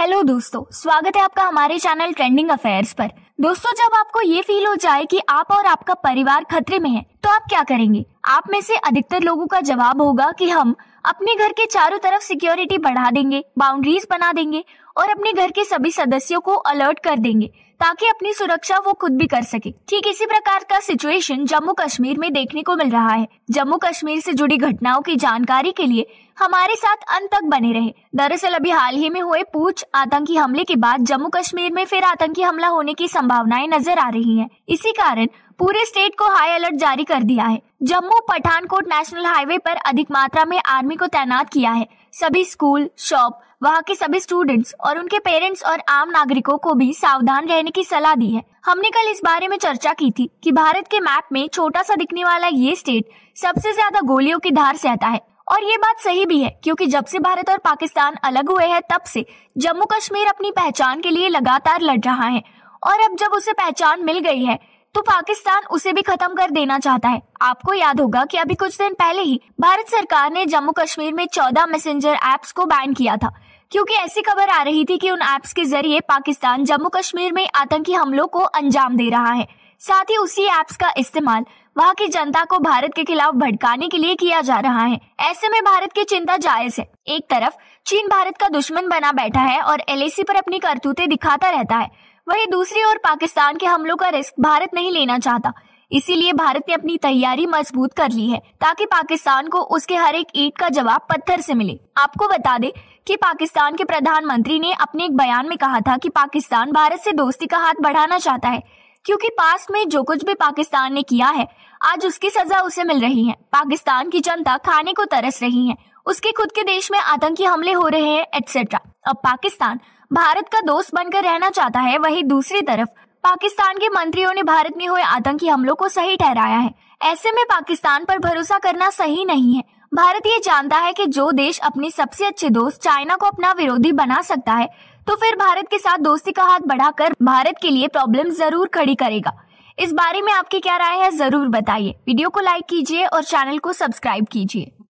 Hello दोस्तों स्वागत है आपका हमारे चैनल ट्रेंडिंग अफेयर्स पर दोस्तों जब आपको ये फील हो जाए कि आप और आपका परिवार खतरे में है तो आप क्या करेंगे आप में से अधिकतर लोगों का जवाब होगा कि हम अपने घर के चारों तरफ सिक्योरिटी बढ़ा देंगे बाउंड्रीज बना देंगे और अपने घर के सभी सदस्यों को अलर्ट कर देंगे ताकि अपनी सुरक्षा वो खुद भी कर सके ठीक इसी प्रकार का सिचुएशन जम्मू कश्मीर में देखने को मिल रहा है जम्मू कश्मीर से जुड़ी घटनाओं की जानकारी के लिए हमारे साथ अंत तक बने रहे दरअसल अभी हाल ही में हुए पूछ आतंकी हमले के बाद जम्मू कश्मीर में फिर आतंकी हमला होने की संभावनाएं नजर आ रही हैं। इसी कारण पूरे स्टेट को हाई अलर्ट जारी कर दिया है जम्मू पठानकोट नेशनल हाईवे पर अधिक मात्रा में आर्मी को तैनात किया है सभी स्कूल शॉप वहाँ के सभी स्टूडेंट्स और उनके पेरेंट्स और आम नागरिकों को भी सावधान रहने की सलाह दी है हमने कल इस बारे में चर्चा की थी कि भारत के मैप में छोटा सा दिखने वाला ये स्टेट सबसे ज्यादा गोलियों की धार सहता है और ये बात सही भी है क्योंकि जब से भारत और पाकिस्तान अलग हुए हैं तब से जम्मू कश्मीर अपनी पहचान के लिए लगातार लड़ रहा है और अब जब उसे पहचान मिल गई है तो पाकिस्तान उसे भी खत्म कर देना चाहता है आपको याद होगा कि अभी कुछ दिन पहले ही भारत सरकार ने जम्मू कश्मीर में चौदह मैसेजर एप्स को बैन किया था क्योंकि ऐसी खबर आ रही थी कि उन एप्स के जरिए पाकिस्तान जम्मू कश्मीर में आतंकी हमलों को अंजाम दे रहा है साथ ही उसी एप्स का इस्तेमाल वहाँ की जनता को भारत के खिलाफ भड़काने के लिए किया जा रहा है ऐसे में भारत की चिंता जायज है एक तरफ चीन भारत का दुश्मन बना बैठा है और एल पर अपनी करतूतें दिखाता रहता है वहीं दूसरी ओर पाकिस्तान के हमलों का रिस्क भारत नहीं लेना चाहता इसीलिए भारत ने अपनी तैयारी मजबूत कर ली है ताकि पाकिस्तान को उसके हर एक ईट का जवाब पत्थर से मिले आपको बता दे कि पाकिस्तान के प्रधानमंत्री ने अपने एक बयान में कहा था कि पाकिस्तान भारत से दोस्ती का हाथ बढ़ाना चाहता है क्योंकि पास में जो कुछ भी पाकिस्तान ने किया है आज उसकी सजा उसे मिल रही है पाकिस्तान की जनता खाने को तरस रही है उसके खुद के देश में आतंकी हमले हो रहे हैं एक्सेट्रा अब पाकिस्तान भारत का दोस्त बनकर रहना चाहता है वही दूसरी तरफ पाकिस्तान के मंत्रियों ने भारत में हुए आतंकी हमलों को सही ठहराया है ऐसे में पाकिस्तान पर भरोसा करना सही नहीं है भारत ये जानता है कि जो देश अपने सबसे अच्छे दोस्त चाइना को अपना विरोधी बना सकता है तो फिर भारत के साथ दोस्ती का हाथ बढ़ाकर भारत के लिए प्रॉब्लम जरूर खड़ी करेगा इस बारे में आपकी क्या राय है जरूर बताइए वीडियो को लाइक कीजिए और चैनल को सब्सक्राइब कीजिए